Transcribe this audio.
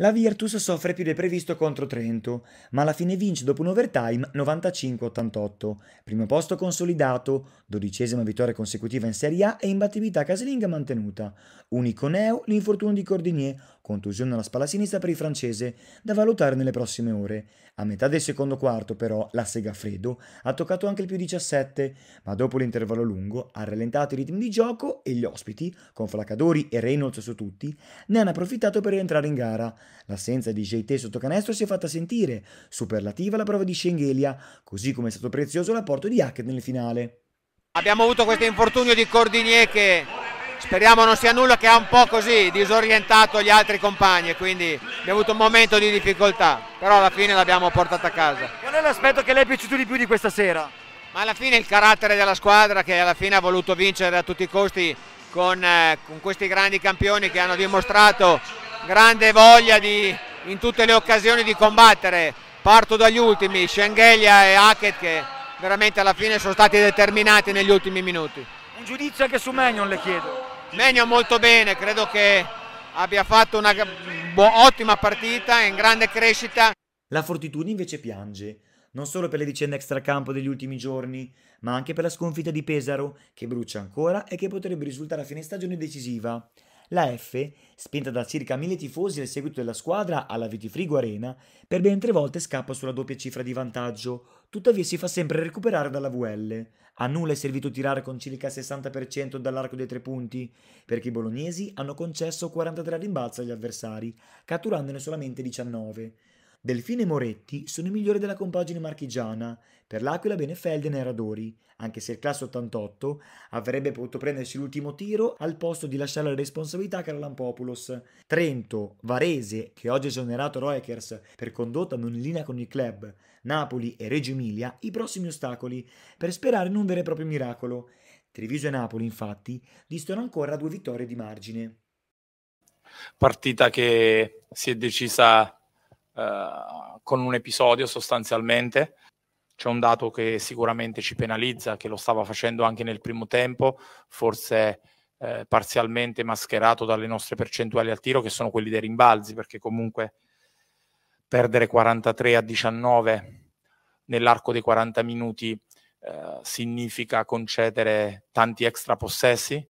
La Virtus soffre più del previsto contro Trento, ma alla fine vince dopo un overtime 95-88. Primo posto consolidato, dodicesima vittoria consecutiva in Serie A e imbattibilità casalinga mantenuta. Unico neo l'infortunio di Cordinier, contusione alla spalla sinistra per il francese, da valutare nelle prossime ore. A metà del secondo quarto però la Segafredo ha toccato anche il più 17, ma dopo l'intervallo lungo ha rallentato i ritmi di gioco e gli ospiti, con Flaccadori e Reynolds su tutti, ne hanno approfittato per rientrare in gara L'assenza di JT sotto canestro si è fatta sentire, superlativa la prova di Schengelia, così come è stato prezioso l'apporto di Hackett nel finale. Abbiamo avuto questo infortunio di Cordinier che speriamo non sia nulla, che ha un po' così disorientato gli altri compagni, quindi abbiamo avuto un momento di difficoltà, però alla fine l'abbiamo portata a casa. Qual è l'aspetto che le è piaciuto di più di questa sera? Ma alla fine il carattere della squadra che alla fine ha voluto vincere a tutti i costi con, eh, con questi grandi campioni che hanno dimostrato grande voglia di, in tutte le occasioni di combattere. Parto dagli ultimi, Schengelia e Hackett che veramente alla fine sono stati determinati negli ultimi minuti. Un giudizio anche su Magnon le chiedo. Magnon molto bene, credo che abbia fatto una ottima partita, in grande crescita. La Fortitudo invece piange, non solo per le vicende extracampo degli ultimi giorni, ma anche per la sconfitta di Pesaro, che brucia ancora e che potrebbe risultare a fine stagione decisiva. La F, spinta da circa mille tifosi al seguito della squadra alla Vitifrigo Arena, per ben tre volte scappa sulla doppia cifra di vantaggio, tuttavia si fa sempre recuperare dalla VL. A nulla è servito tirare con circa il 60% dall'arco dei tre punti, perché i bolognesi hanno concesso 43 rimbalzi agli avversari, catturandone solamente 19. Delfino e Moretti sono i migliori della compagine marchigiana, per l'Aquila bene Felden e Radori, anche se il class 88 avrebbe potuto prendersi l'ultimo tiro al posto di lasciare la responsabilità a Carolampopoulos. Trento, Varese, che oggi ha esonerato Roekers per condotta non in linea con il club, Napoli e Reggio Emilia i prossimi ostacoli, per sperare in un vero e proprio miracolo. Treviso e Napoli, infatti, distano ancora due vittorie di margine. Partita che si è decisa eh, con un episodio sostanzialmente. C'è un dato che sicuramente ci penalizza, che lo stava facendo anche nel primo tempo, forse eh, parzialmente mascherato dalle nostre percentuali al tiro, che sono quelli dei rimbalzi, perché comunque perdere 43 a 19 nell'arco dei 40 minuti eh, significa concedere tanti extra possessi,